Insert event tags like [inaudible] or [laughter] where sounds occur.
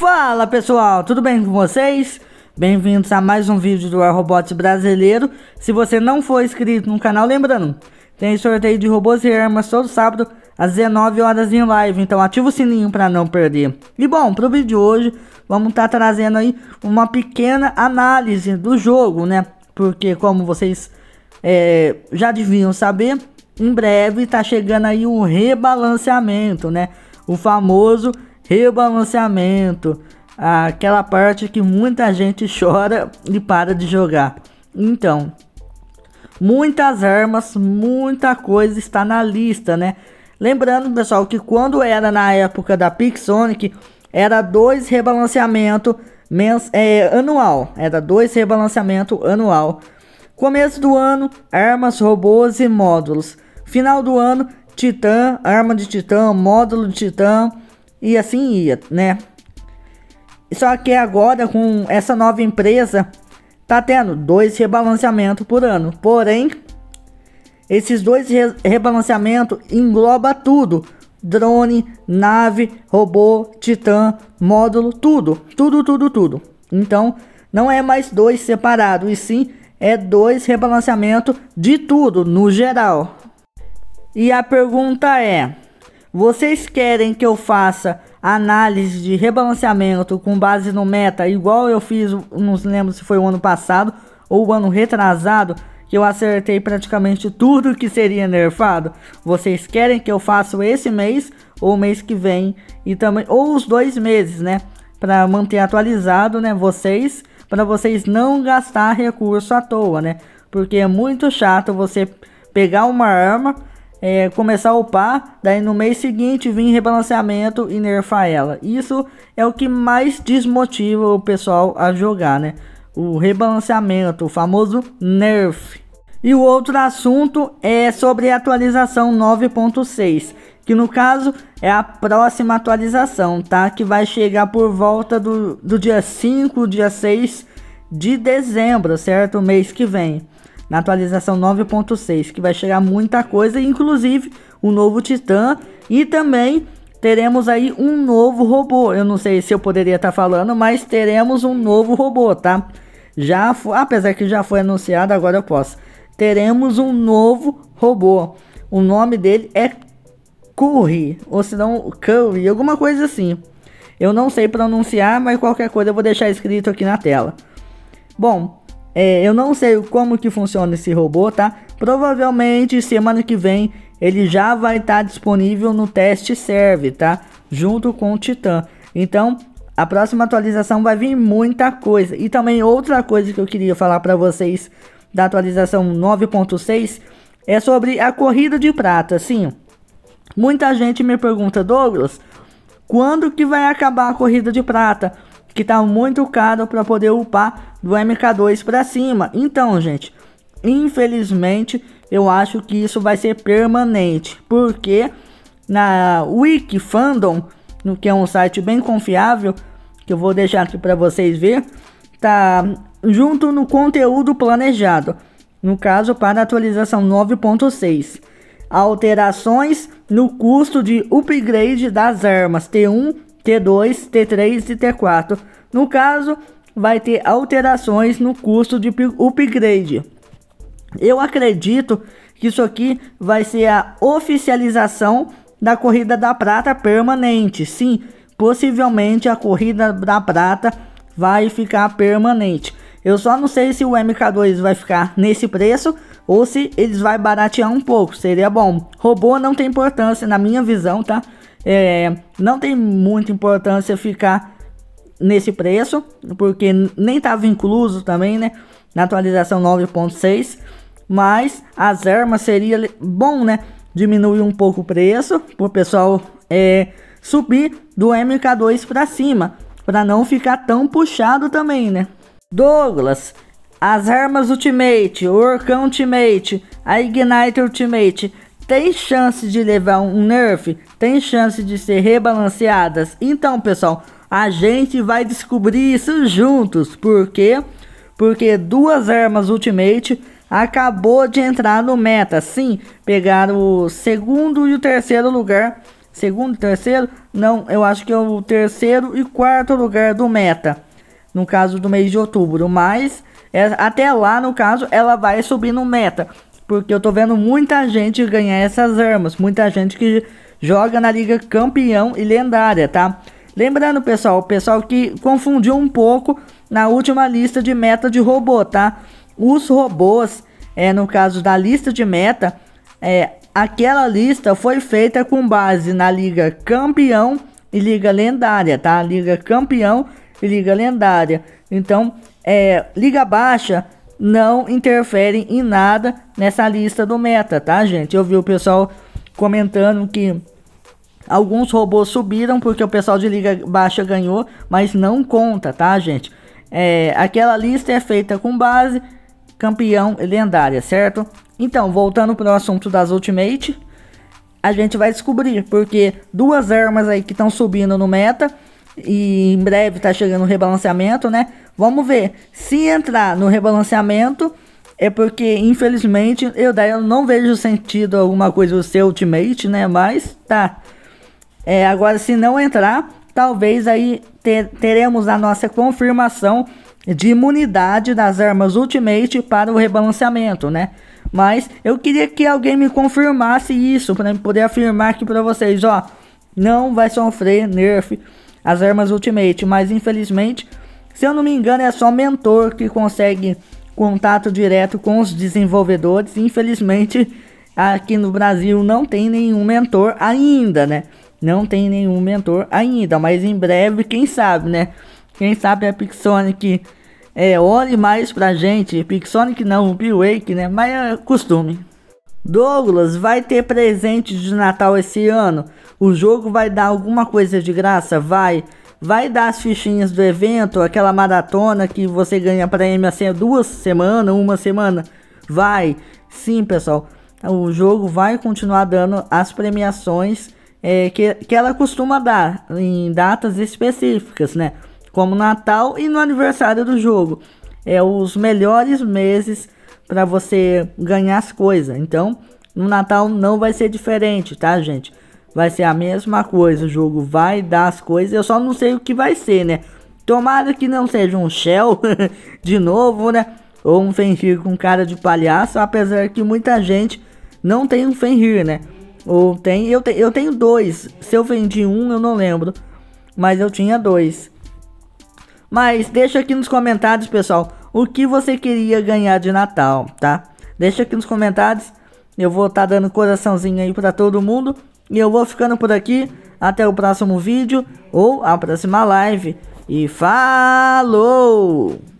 Fala pessoal, tudo bem com vocês? Bem-vindos a mais um vídeo do Robots Brasileiro. Se você não for inscrito no canal, lembrando, tem sorteio de robôs e armas todo sábado às 19 horas em live, então ativa o sininho para não perder. E bom, pro vídeo de hoje, vamos estar tá trazendo aí uma pequena análise do jogo, né? Porque como vocês é, já deviam saber, em breve tá chegando aí o um rebalanceamento, né? O famoso rebalanceamento, aquela parte que muita gente [laughs] chora e para de jogar. Então, muitas armas, muita coisa está na lista, né? Lembrando, pessoal, que quando era na época da Pixonic, era dois rebalanceamento mens é, anual, era dois rebalanceamento anual. Começo do ano, armas, robôs e módulos. Final do ano, Titã, arma de Titã, módulo de Titã, e assim ia, né? Só que agora com essa nova empresa tá tendo dois rebalanceamentos por ano. Porém, esses dois re rebalanceamentos engloba tudo: drone, nave, robô, titã, módulo, tudo, tudo, tudo, tudo. Então, não é mais dois separados, e sim é dois rebalanceamentos de tudo no geral. E a pergunta é: vocês querem que eu faça análise de rebalanceamento com base no meta, igual eu fiz, não lembro se foi o ano passado ou o ano retrasado, que eu acertei praticamente tudo que seria nerfado. Vocês querem que eu faça esse mês ou mês que vem e também ou os dois meses, né, para manter atualizado, né, vocês, para vocês não gastar recurso à toa, né? Porque é muito chato você pegar uma arma é, começar a upar, daí no mês seguinte vir rebalanceamento e nerfar ela. Isso é o que mais desmotiva o pessoal a jogar, né? O rebalanceamento, o famoso nerf. E o outro assunto é sobre a atualização 9.6, que no caso é a próxima atualização, tá? Que vai chegar por volta do, do dia 5, dia 6 de dezembro, certo? mês que vem na atualização 9.6, que vai chegar muita coisa, inclusive um novo Titã e também teremos aí um novo robô. Eu não sei se eu poderia estar tá falando, mas teremos um novo robô, tá? Já, apesar que já foi anunciado, agora eu posso. Teremos um novo robô. O nome dele é Curry, ou se não Curry, alguma coisa assim. Eu não sei pronunciar, mas qualquer coisa eu vou deixar escrito aqui na tela. Bom, é, eu não sei como que funciona esse robô, tá? Provavelmente semana que vem ele já vai estar tá disponível no teste serve, tá? Junto com o Titan. Então, a próxima atualização vai vir muita coisa. E também outra coisa que eu queria falar para vocês da atualização 9.6 é sobre a corrida de prata, sim. Muita gente me pergunta, Douglas, quando que vai acabar a corrida de prata? que tá muito caro para poder upar do MK2 para cima. Então, gente, infelizmente, eu acho que isso vai ser permanente, porque na Wiki Fandom, que é um site bem confiável, que eu vou deixar aqui para vocês ver, tá junto no conteúdo planejado, no caso para a atualização 9.6. Alterações no custo de upgrade das armas T1 T2, T3 e T4. No caso, vai ter alterações no custo de upgrade. Eu acredito que isso aqui vai ser a oficialização da corrida da prata permanente. Sim, possivelmente a corrida da prata vai ficar permanente. Eu só não sei se o MK2 vai ficar nesse preço ou se eles vai baratear um pouco. Seria bom. Robô não tem importância na minha visão, tá? É, não tem muita importância ficar nesse preço, porque nem estava tá incluso também, né? Na atualização 9.6, mas as armas seria bom, né? Diminuir um pouco o preço para o pessoal é, subir do MK2 para cima, para não ficar tão puxado também, né? Douglas, as armas Ultimate, o Orcão Ultimate, a Igniter Ultimate tem chance de levar um nerf, tem chance de ser rebalanceadas. Então, pessoal, a gente vai descobrir isso juntos, porque porque duas armas ultimate acabou de entrar no meta. Sim, pegaram o segundo e o terceiro lugar. Segundo e terceiro? Não, eu acho que é o terceiro e quarto lugar do meta. No caso do mês de outubro. Mas é, até lá, no caso, ela vai subir no meta porque eu tô vendo muita gente ganhar essas armas, muita gente que joga na liga campeão e lendária, tá? Lembrando, pessoal, o pessoal que confundiu um pouco na última lista de meta de robô, tá? Os robôs, é, no caso da lista de meta, é, aquela lista foi feita com base na liga campeão e liga lendária, tá? Liga campeão e liga lendária. Então, é, liga baixa não interferem em nada nessa lista do meta, tá, gente? Eu vi o pessoal comentando que alguns robôs subiram porque o pessoal de liga baixa ganhou, mas não conta, tá, gente? É, aquela lista é feita com base campeão lendária, certo? Então, voltando para o assunto das Ultimate, a gente vai descobrir, porque duas armas aí que estão subindo no meta e em breve está chegando o rebalanceamento, né? Vamos ver. Se entrar no rebalanceamento, é porque, infelizmente, eu daí eu não vejo sentido alguma coisa o seu ultimate, né? Mas tá. É, agora, se não entrar, talvez aí ter, teremos a nossa confirmação de imunidade das armas ultimate para o rebalanceamento, né? Mas eu queria que alguém me confirmasse isso para poder afirmar aqui para vocês, ó, não vai sofrer nerf as armas Ultimate, mas infelizmente, se eu não me engano, é só mentor que consegue contato direto com os desenvolvedores. Infelizmente, aqui no Brasil não tem nenhum mentor ainda, né? Não tem nenhum mentor ainda, mas em breve, quem sabe, né? Quem sabe a Pixonic é, olhe mais pra gente. Pixonic não, o Wake, né? Mas é costume. Douglas vai ter presente de Natal esse ano. O jogo vai dar alguma coisa de graça? Vai. Vai dar as fichinhas do evento, aquela maratona que você ganha prêmio assim duas semanas, uma semana. Vai. Sim, pessoal. O jogo vai continuar dando as premiações é, que, que ela costuma dar em datas específicas, né? Como Natal e no aniversário do jogo. É os melhores meses para você ganhar as coisas. Então, no Natal não vai ser diferente, tá, gente? Vai ser a mesma coisa, o jogo vai dar as coisas, eu só não sei o que vai ser, né? Tomara que não seja um Shell [laughs] de novo, né? Ou um Fenrir com cara de palhaço, apesar que muita gente não tem um Fenrir, né? Ou tem, eu, te, eu tenho dois. Se eu vendi um, eu não lembro, mas eu tinha dois. Mas deixa aqui nos comentários, pessoal, o que você queria ganhar de Natal, tá? Deixa aqui nos comentários. Eu vou estar tá dando coraçãozinho aí para todo mundo. E eu vou ficando por aqui. Até o próximo vídeo ou a próxima live. E falou!